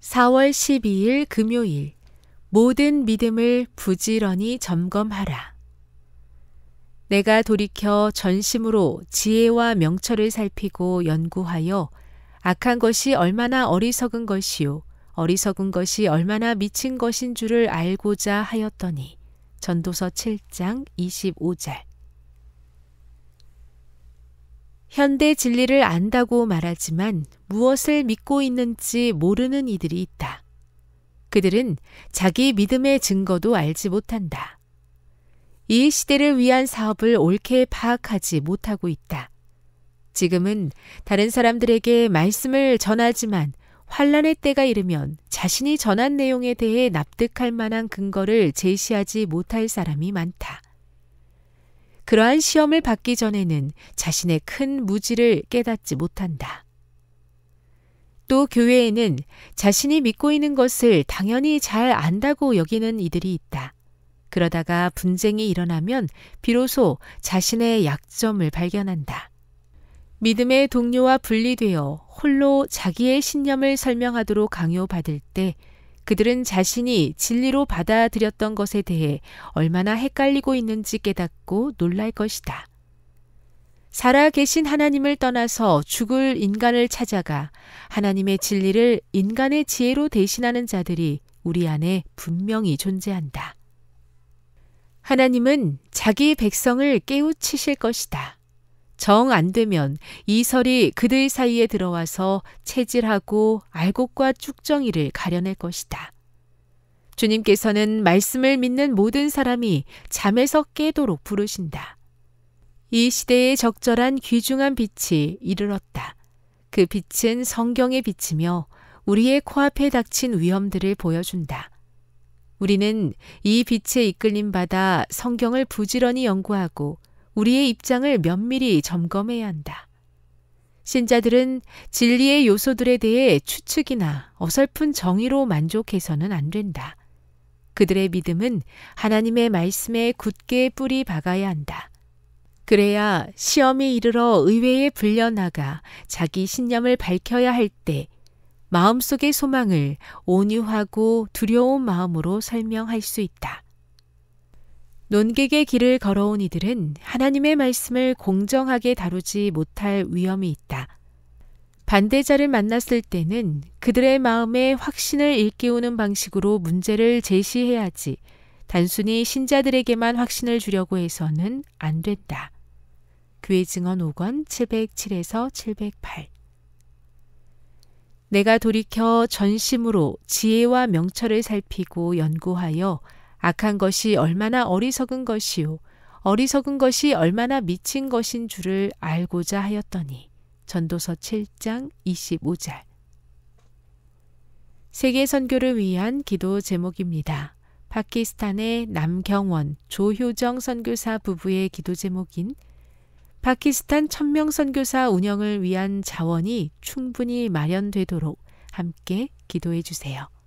4월 12일 금요일 모든 믿음을 부지런히 점검하라. 내가 돌이켜 전심으로 지혜와 명철을 살피고 연구하여 악한 것이 얼마나 어리석은 것이요 어리석은 것이 얼마나 미친 것인 줄을 알고자 하였더니 전도서 7장 25절 현대 진리를 안다고 말하지만 무엇을 믿고 있는지 모르는 이들이 있다. 그들은 자기 믿음의 증거도 알지 못한다. 이 시대를 위한 사업을 옳게 파악하지 못하고 있다. 지금은 다른 사람들에게 말씀을 전하지만 환란의 때가 이르면 자신이 전한 내용에 대해 납득할 만한 근거를 제시하지 못할 사람이 많다. 그러한 시험을 받기 전에는 자신의 큰 무지를 깨닫지 못한다. 또 교회에는 자신이 믿고 있는 것을 당연히 잘 안다고 여기는 이들이 있다. 그러다가 분쟁이 일어나면 비로소 자신의 약점을 발견한다. 믿음의 동료와 분리되어 홀로 자기의 신념을 설명하도록 강요받을 때 그들은 자신이 진리로 받아들였던 것에 대해 얼마나 헷갈리고 있는지 깨닫고 놀랄 것이다. 살아 계신 하나님을 떠나서 죽을 인간을 찾아가 하나님의 진리를 인간의 지혜로 대신하는 자들이 우리 안에 분명히 존재한다. 하나님은 자기 백성을 깨우치실 것이다. 정안 되면 이설이 그들 사이에 들어와서 체질하고 알곡과 쭉정이를 가려낼 것이다. 주님께서는 말씀을 믿는 모든 사람이 잠에서 깨도록 부르신다. 이 시대에 적절한 귀중한 빛이 이르렀다. 그 빛은 성경에 비치며 우리의 코앞에 닥친 위험들을 보여준다. 우리는 이 빛에 이끌림 받아 성경을 부지런히 연구하고 우리의 입장을 면밀히 점검해야 한다. 신자들은 진리의 요소들에 대해 추측이나 어설픈 정의로 만족해서는 안 된다. 그들의 믿음은 하나님의 말씀에 굳게 뿌리 박아야 한다. 그래야 시험에 이르러 의외에 불려나가 자기 신념을 밝혀야 할 때 마음속의 소망을 온유하고 두려운 마음으로 설명할 수 있다. 논객의 길을 걸어온 이들은 하나님의 말씀을 공정하게 다루지 못할 위험이 있다. 반대자를 만났을 때는 그들의 마음에 확신을 일깨우는 방식으로 문제를 제시해야지 단순히 신자들에게만 확신을 주려고 해서는 안 된다. 교회 증언 5권 707에서 708 내가 돌이켜 전심으로 지혜와 명철을 살피고 연구하여 악한 것이 얼마나 어리석은 것이요. 어리석은 것이 얼마나 미친 것인 줄을 알고자 하였더니. 전도서 7장 25절. 세계 선교를 위한 기도 제목입니다. 파키스탄의 남경원, 조효정 선교사 부부의 기도 제목인 파키스탄 천명 선교사 운영을 위한 자원이 충분히 마련되도록 함께 기도해 주세요.